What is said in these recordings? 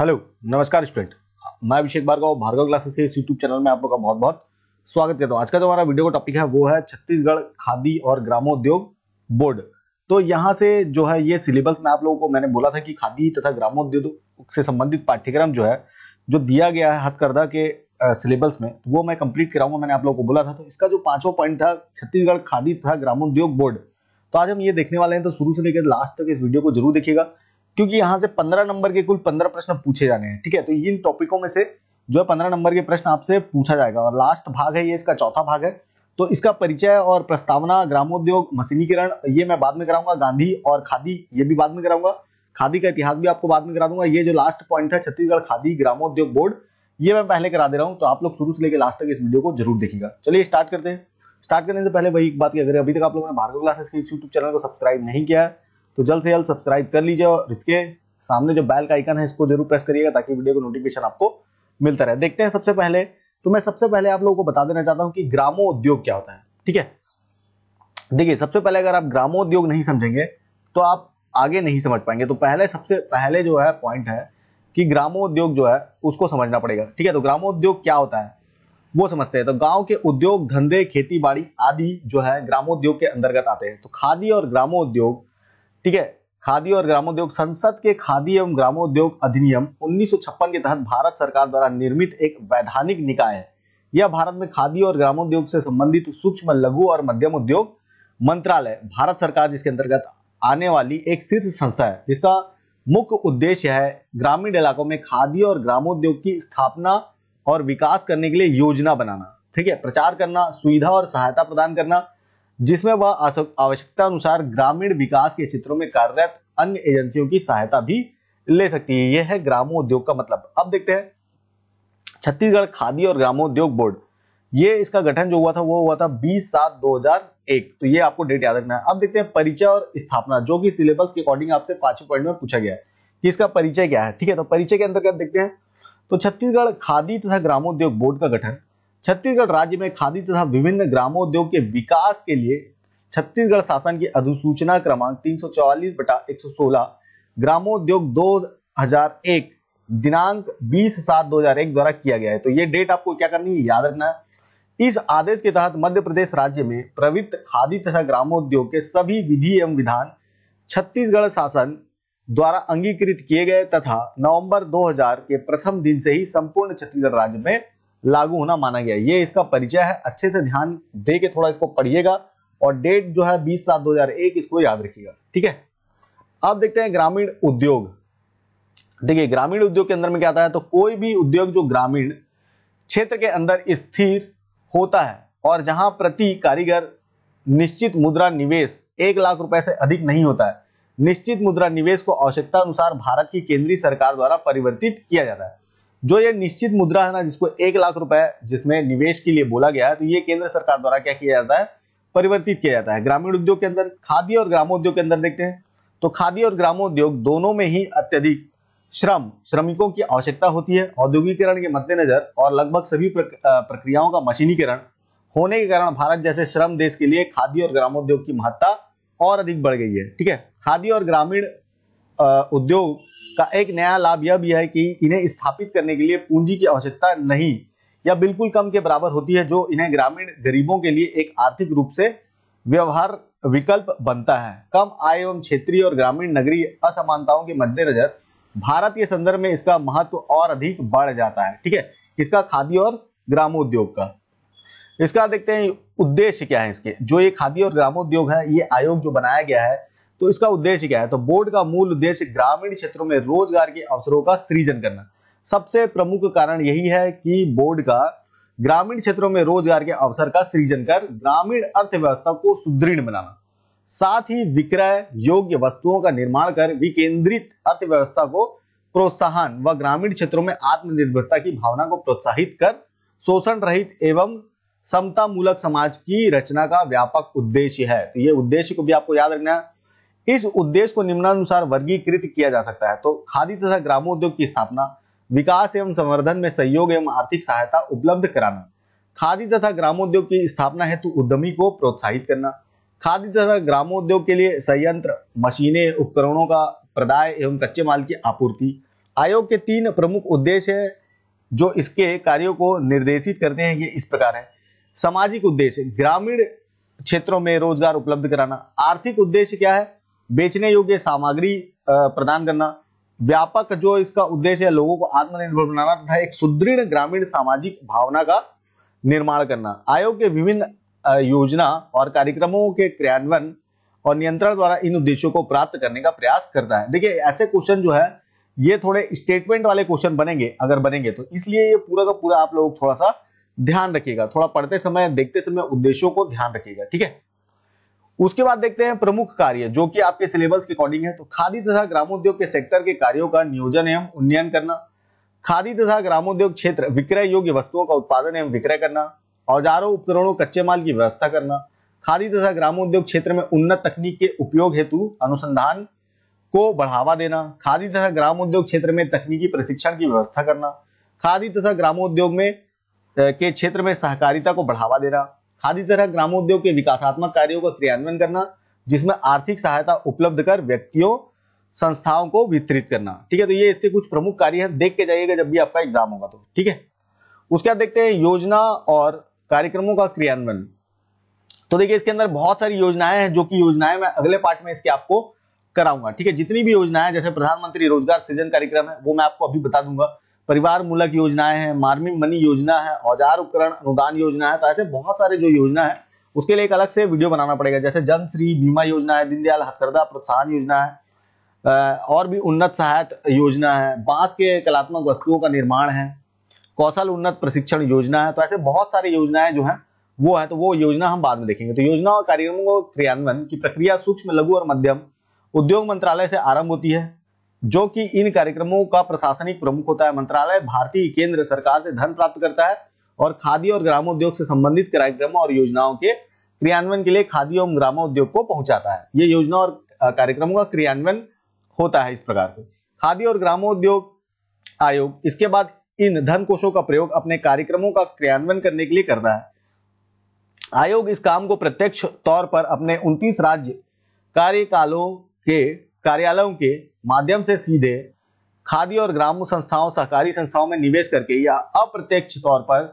hello नमस्कार student मैं अभिषेक Bhargava Bhargava classes के इस यूट्यूब चैनल में आप लोग का बहुत बहुत स्वागत करता हूँ आज का जो हमारा वीडियो का टॉपिक है वो है छत्तीसगढ़ खादी और ग्रामोद्योग बोर्ड तो यहाँ से जो है ये सिलेबस में आप लोगों को मैंने बोला था कि खादी तथा ग्रामोद्योग से संबंधित पाठ्यक्रम जो है जो दिया गया है हथकरदा के सिलेबस में तो वो मैं कंप्लीट कराऊंगा मैंने आप लोगों को बोला था तो इसका जो पांचवा पॉइंट था छत्तीसगढ़ खादी तथा ग्रामोद्योग बोर्ड तो आज हम ये देखने वाले हैं तो शुरू से लेकर लास्ट तक इस वीडियो को जरूर देखिएगा क्योंकि यहां से पंद्रह नंबर के कुल पंद्रह प्रश्न पूछे जाने हैं ठीक है तो इन टॉपिकों में से जो है पंद्रह नंबर के प्रश्न आपसे पूछा जाएगा और लास्ट भाग है ये इसका चौथा भाग है तो इसका परिचय और प्रस्तावना ग्रामोद्योग मशीनीकरण ये मैं बाद में कराऊंगा गांधी और खादी ये भी बाद में कराऊंगा खादी का इतिहास भी आपको बाद में करा दूंगा ये जो लास्ट पॉइंट था छत्तीसगढ़ खादी ग्रामोद्योग बोर्ड ये मैं पहले करा दे रहा हूँ तो आप लोग शुरू से लेकर लास्ट तक इस वीडियो को जरूर देखिएगा चलिए स्टार्ट करते हैं स्टार्ट करने से पहले वही एक बात की अगर अभी तक आप लोगों ने भार्गव क्लासेस के यूट्यूब चैनल को सब्सक्राइब नहीं किया है तो जल्द से जल्द सब्सक्राइब कर लीजिए और इसके सामने जो बैल का आइकन है इसको जरूर प्रेस करिएगा ताकि वीडियो को नोटिफिकेशन आपको मिलता रहे देखते हैं सबसे पहले तो मैं सबसे पहले आप लोगों को बता देना चाहता हूं कि ग्रामो उद्योग क्या होता है ठीक है देखिए सबसे पहले अगर आप ग्रामो उद्योग नहीं समझेंगे तो आप आगे नहीं समझ पाएंगे तो पहले सबसे पहले जो है पॉइंट है कि ग्रामो उद्योग जो है उसको समझना पड़ेगा ठीक है तो ग्रामो उद्योग क्या होता है वो समझते हैं तो गांव के उद्योग धंधे खेती बाड़ी आदि जो है ग्रामोद्योग के अंतर्गत आते हैं तो खादी और ग्रामोद्योग ठीक है खादी और ग्रामोद्योग संसद के खादी एवं ग्रामोद्योग अधिनियम 1956 के तहत भारत सरकार द्वारा निर्मित एक वैधानिक निकाय है यह भारत में खादी और ग्रामोद्योग से संबंधित सूक्ष्म लघु और मध्यम उद्योग मंत्रालय भारत सरकार जिसके अंतर्गत आने वाली एक शीर्ष संस्था है जिसका मुख्य उद्देश्य है ग्रामीण इलाकों में खादी और ग्रामोद्योग की स्थापना और विकास करने के लिए योजना बनाना ठीक है प्रचार करना सुविधा और सहायता प्रदान करना जिसमें वह आवश्यकता अनुसार ग्रामीण विकास के क्षेत्रों में कार्यरत अन्य एजेंसियों की सहायता भी ले सकती है यह है ग्रामोद्योग का मतलब अब देखते हैं छत्तीसगढ़ खादी और ग्रामोद्योग बोर्ड ये इसका गठन जो हुआ था वो हुआ था 20 सात 2001 तो ये आपको डेट याद रखना है अब देखते हैं परिचय और स्थापना जो कि सिलेबस के अकॉर्डिंग आपसे पांचवें पॉइंट में पूछा गया है कि इसका परिचय क्या है ठीक है तो परिचय के अंतर्गत देखते हैं तो छत्तीसगढ़ खादी तथा ग्रामोद्योग बोर्ड का गठन छत्तीसगढ़ राज्य में खादी तथा विभिन्न ग्रामोद्योग के विकास के लिए छत्तीसगढ़ शासन की अधिसूचना क्रमांक तीन बटा एक ग्रामोद्योग दो दिनांक बीस सात दो द्वारा किया गया है तो ये डेट आपको क्या करनी है याद रखना इस आदेश के तहत मध्य प्रदेश राज्य में प्रवृत्त खादी तथा ग्रामोद्योग के सभी विधि एवं विधान छत्तीसगढ़ शासन द्वारा अंगीकृत किए गए तथा नवंबर 2000 के प्रथम दिन से ही संपूर्ण छत्तीसगढ़ राज्य में लागू होना माना गया ये इसका परिचय है अच्छे से ध्यान दे के थोड़ा इसको पढ़िएगा और डेट जो है बीस सात दो हजार एक इसको याद रखिएगा ठीक है अब देखते हैं ग्रामीण उद्योग देखिए ग्रामीण उद्योग के अंदर में क्या आता है तो कोई भी उद्योग जो ग्रामीण क्षेत्र के अंदर स्थिर होता है और जहां प्रति कारीगर निश्चित मुद्रा निवेश एक लाख रुपए से अधिक नहीं होता है निश्चित मुद्रा निवेश को आवश्यकता अनुसार भारत की केंद्रीय सरकार द्वारा परिवर्तित किया जाता है जो ये निश्चित मुद्रा है ना जिसको एक लाख रुपए जिसमें निवेश के लिए बोला गया है तो ये केंद्र सरकार द्वारा क्या किया जाता है परिवर्तित किया जाता है ग्रामीण उद्योग के अंदर खादी और ग्रामोद्योग के अंदर देखते हैं तो खादी और ग्रामोद्योग दोनों में ही अत्यधिक श्रम श्रमिकों की आवश्यकता होती है औद्योगिकरण के मद्देनजर और लगभग सभी प्रक्रियाओं का मशीनीकरण होने के कारण भारत जैसे श्रम देश के लिए खादी और ग्रामोद्योग की महत्ता और अधिक बढ़ गई है ठीक है खादी और ग्रामीण उद्योग का एक नया लाभ यह भी है कि इन्हें स्थापित करने के लिए पूंजी की आवश्यकता नहीं या बिल्कुल कम के बराबर होती है जो इन्हें ग्रामीण गरीबों के लिए एक आर्थिक रूप से व्यवहार विकल्प बनता है कम आय एवं क्षेत्रीय और ग्रामीण नगरीय असमानताओं के मद्देनजर भारत के संदर्भ में इसका महत्व और अधिक बढ़ जाता है ठीक है इसका खादी और ग्रामोद्योग का इसका देखते हैं उद्देश्य क्या है इसके जो ये खादी और ग्रामोद्योग है ये आयोग जो बनाया गया है तो इसका उद्देश्य क्या है तो बोर्ड का मूल उद्देश्य ग्रामीण क्षेत्रों में रोजगार के अवसरों का सृजन करना सबसे प्रमुख कारण यही है कि बोर्ड का ग्रामीण क्षेत्रों में रोजगार के अवसर का सृजन कर ग्रामीण अर्थव्यवस्था को सुदृढ़ बनाना साथ ही विक्रय योग्य वस्तुओं का निर्माण कर विकेंद्रित अर्थव्यवस्था को प्रोत्साहन व ग्रामीण क्षेत्रों में आत्मनिर्भरता की भावना को प्रोत्साहित कर शोषण रहित एवं समतामूलक समाज की रचना का व्यापक उद्देश्य है तो ये उद्देश्य को भी आपको याद रखना है इस उद्देश्य को निम्नानुसार वर्गीकृत किया जा सकता है तो खादी तथा ग्रामोद्योग की स्थापना विकास एवं संवर्धन में सहयोग एवं आर्थिक सहायता उपलब्ध कराना खादी तथा ग्रामोद्योग की स्थापना हेतु उद्यमी को प्रोत्साहित करना खादी तथा ग्रामोद्योग के लिए संयंत्र मशीनें उपकरणों का प्रदाय एवं कच्चे माल की आपूर्ति आयोग के तीन प्रमुख उद्देश्य है जो इसके कार्यों को निर्देशित करते हैं ये इस प्रकार है सामाजिक उद्देश्य ग्रामीण क्षेत्रों में रोजगार उपलब्ध कराना आर्थिक उद्देश्य क्या है बेचने योग्य सामग्री प्रदान करना व्यापक जो इसका उद्देश्य है लोगों को आत्मनिर्भर बनाना तथा एक सुदृढ़ ग्रामीण सामाजिक भावना का निर्माण करना आयोग के विभिन्न योजना और कार्यक्रमों के क्रियान्वयन और नियंत्रण द्वारा इन उद्देश्यों को प्राप्त करने का प्रयास करता है देखिए ऐसे क्वेश्चन जो है ये थोड़े स्टेटमेंट वाले क्वेश्चन बनेंगे अगर बनेंगे तो इसलिए ये पूरा का पूरा आप लोग थोड़ा सा ध्यान रखिएगा थोड़ा पढ़ते समय देखते समय उद्देश्यों को ध्यान रखिएगा ठीक है उसके बाद देखते हैं प्रमुख कार्य जो कि आपके सिलेबस के अकॉर्डिंग है तो खादी तथा ग्रामोद्योग के सेक्टर के कार्यों का नियोजन एवं उन्नयन करना खादी तथा ग्रामोद्योग क्षेत्र विक्रय योग्य वस्तुओं का उत्पादन एवं विक्रय करना औजारों उपकरणों कच्चे माल की व्यवस्था करना खादी तथा ग्रामोद्योग क्षेत्र में उन्नत तकनीक के उपयोग हेतु अनुसंधान को बढ़ावा देना खादी तथा ग्रामोद्योग क्षेत्र में तकनीकी प्रशिक्षण की व्यवस्था करना खादी तथा ग्रामोद्योग में के क्षेत्र में सहकारिता को बढ़ावा देना खादी तरह ग्रामोद्योग के विकासात्मक कार्यों का क्रियान्वयन करना जिसमें आर्थिक सहायता उपलब्ध कर व्यक्तियों संस्थाओं को वितरित करना ठीक है तो ये इसके कुछ प्रमुख कार्य है देख के जाइएगा जब भी आपका एग्जाम होगा तो ठीक है उसके बाद देखते हैं योजना और कार्यक्रमों का क्रियान्वयन तो देखिए इसके अंदर बहुत सारी योजनाएं हैं जो कि योजनाएं मैं अगले पार्ट में इसके आपको कराऊंगा ठीक है जितनी भी योजनाएं जैसे प्रधानमंत्री रोजगार सृजन कार्यक्रम है वो मैं आपको अभी बता दूंगा परिवार मूलक योजनाएं हैं मार्मी मनी योजना है औजार उपकरण अनुदान योजना है तो ऐसे बहुत सारे जो योजना है उसके लिए एक अलग से वीडियो बनाना पड़ेगा जैसे जन श्री बीमा योजना है दीनदयाल हथकरदा प्रोत्साहन योजना है और भी उन्नत सहायता योजना है बांस के कलात्मक वस्तुओं का निर्माण है कौशल उन्नत प्रशिक्षण योजना है तो ऐसे बहुत सारी योजनाएं जो है वो है तो वो योजना हम बाद में देखेंगे तो योजना और कार्यक्रमों को क्रियान्वयन की प्रक्रिया सूक्ष्म लघु और मध्यम उद्योग मंत्रालय से आरंभ होती है जो कि इन कार्यक्रमों का प्रशासनिक प्रमुख होता है मंत्रालय भारतीय केंद्र सरकार से धन प्राप्त करता है और खादी और ग्रामोद्योग से संबंधित कार्यक्रमों और योजनाओं के क्रियान्वयन के लिए खादी एवं ग्रामोद्योग को पहुंचाता है ये योजना और कार्यक्रमों का क्रियान्वयन होता है इस प्रकार से खादी और ग्रामोद्योग आयोग इसके बाद इन धन कोषों का प्रयोग अपने कार्यक्रमों का क्रियान्वयन करने के लिए करता है आयोग इस काम को प्रत्यक्ष तौर पर अपने 29 राज्य कार्यकालों के कार्यालयों के माध्यम से सीधे खादी और ग्राम संस्थाओं सहकारी संस्थाओं में निवेश करके या अप्रत्यक्ष तौर पर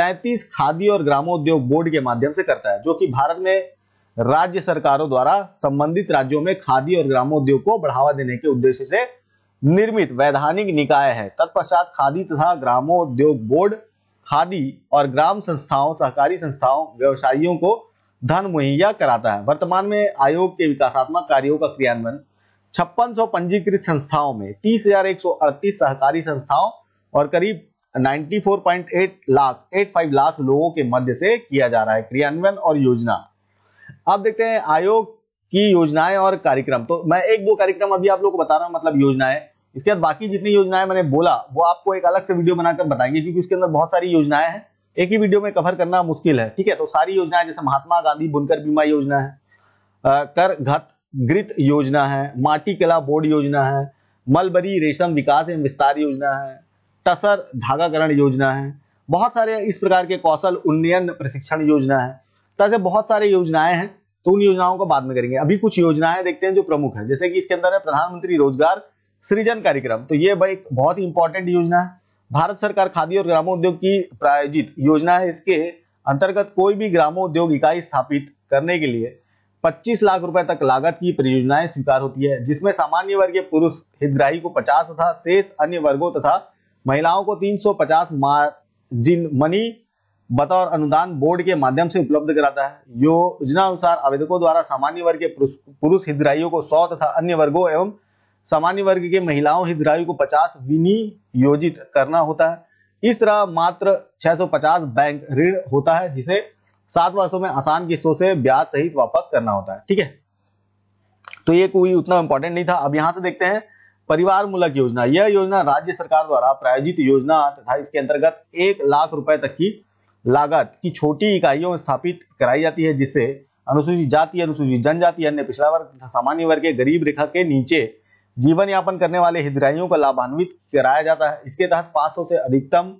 33 खादी और ग्रामोद्योग बोर्ड के माध्यम से करता है जो कि भारत में राज्य सरकारों द्वारा संबंधित राज्यों में खादी और ग्रामोद्योग को बढ़ावा देने के उद्देश्य से निर्मित वैधानिक निकाय है तत्पश्चात खादी तथा ग्रामोद्योग बोर्ड खादी और ग्राम संस्थाओं सहकारी संस्थाओं व्यवसायियों को धन मुहैया कराता है वर्तमान में आयोग के विकासात्मक कार्यों का क्रियान्वयन छप्पन पंजीकृत संस्थाओं में 30,138 सहकारी संस्थाओं और करीब 94.8 लाख 85 लाख लोगों के मध्य से किया जा रहा है क्रियान्वयन और योजना अब देखते हैं आयोग की योजनाएं और कार्यक्रम तो मैं एक दो कार्यक्रम अभी आप लोग को बता रहा हूं मतलब योजनाएं इसके बाद बाकी जितनी योजनाएं मैंने बोला वो आपको एक अलग से वीडियो बनाकर बताएंगे क्योंकि उसके अंदर बहुत सारी योजनाएं हैं एक ही वीडियो में कवर करना मुश्किल है ठीक है तो सारी योजनाएं जैसे महात्मा गांधी बुनकर बीमा योजना है कर घत गृत योजना है माटी कला बोर्ड योजना है मलबरी रेशम विकास एवं विस्तार योजना है टसर धागाकरण योजना है बहुत सारे इस प्रकार के कौशल उन्नयन प्रशिक्षण योजना है तो ऐसे बहुत सारे योजनाएं हैं तो उन योजनाओं को बाद में करेंगे अभी कुछ योजनाएं देखते हैं जो प्रमुख है जैसे कि इसके अंदर है प्रधानमंत्री रोजगार सृजन कार्यक्रम तो ये भाई बहुत ही इंपॉर्टेंट योजना है भारत सरकार खादी और ग्रामोद्योग की प्रायोजित योजना है इसके अंतर्गत कोई भी ग्रामोद्योग इकाई स्थापित करने के लिए 25 लाख रुपए तक लागत की परियोजनाएं स्वीकार होती है जिसमें सामान्य वर्ग के पुरुष हितग्राही को 50 तथा शेष अन्य वर्गों तथा महिलाओं को 350 मार्जिन मनी बतौर अनुदान बोर्ड के माध्यम से उपलब्ध कराता है योजना अनुसार आवेदकों द्वारा सामान्य वर्ग के पुरुष हितग्राहियों को सौ तथा अन्य वर्गों एवं सामान्य वर्ग के महिलाओं हितग्राहियों को पचास विनियोजित करना होता है इस तरह मात्र 650 बैंक ऋण होता है जिसे सात वर्षों में आसान किस्तों से ब्याज सहित वापस करना होता है ठीक है तो ये कोई उतना इंपॉर्टेंट नहीं था अब यहां से देखते हैं परिवार मूलक योजना यह योजना राज्य सरकार द्वारा प्रायोजित योजना तथा इसके अंतर्गत एक लाख रुपए तक की लागत की छोटी इकाइयों में स्थापित कराई जाती है जिससे अनुसूचित जाति अनुसूचित जनजाति अन्य पिछड़ा वर्ग तथा सामान्य वर्ग के गरीब रेखा के नीचे जीवन यापन करने वाले हितग्राहियों को लाभान्वित कराया जाता है इसके तहत 500 से अधिकतम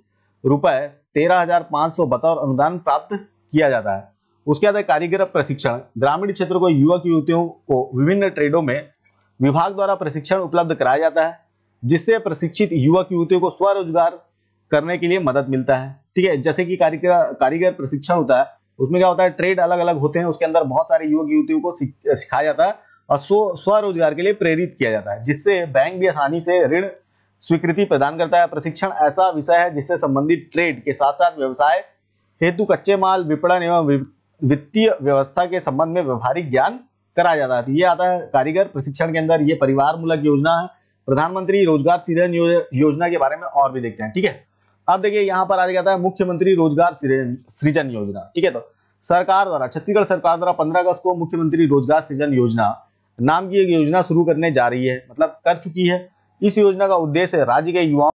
रुपए तेरह हजार पांच सौ बतौर अनुदान प्राप्त किया जाता है उसके बाद कारीगर प्रशिक्षण ग्रामीण क्षेत्र को युवक युवतियों को विभिन्न ट्रेडों में विभाग द्वारा प्रशिक्षण उपलब्ध कराया जाता है जिससे प्रशिक्षित युवक युवतियों को स्वरोजगार करने के लिए मदद मिलता है ठीक है जैसे कि कारीगर कारीगर प्रशिक्षण होता है उसमें क्या होता है ट्रेड अलग अलग होते हैं उसके अंदर बहुत सारे युवक युवतियों को सिखाया जाता है और स्वरोजगार के लिए प्रेरित किया जाता है जिससे बैंक भी आसानी से ऋण स्वीकृति प्रदान करता है प्रशिक्षण ऐसा विषय है जिससे संबंधित ट्रेड के साथ साथ व्यवसाय हेतु कच्चे माल विपणन एवं वित्तीय व्यवस्था के संबंध में व्यवहारिक ज्ञान कराया जाता है तो ये आता है कारीगर प्रशिक्षण के अंदर ये परिवार मूलक योजना है प्रधानमंत्री रोजगार सृजन योजना के बारे में और भी देखते हैं ठीक है अब देखिए यहाँ पर आ जाता है मुख्यमंत्री रोजगार सृजन योजना ठीक है तो सरकार द्वारा छत्तीसगढ़ सरकार द्वारा पंद्रह अगस्त को मुख्यमंत्री रोजगार सृजन योजना नाम की एक योजना शुरू करने जा रही है मतलब कर चुकी है इस योजना का उद्देश्य राज्य के युवाओं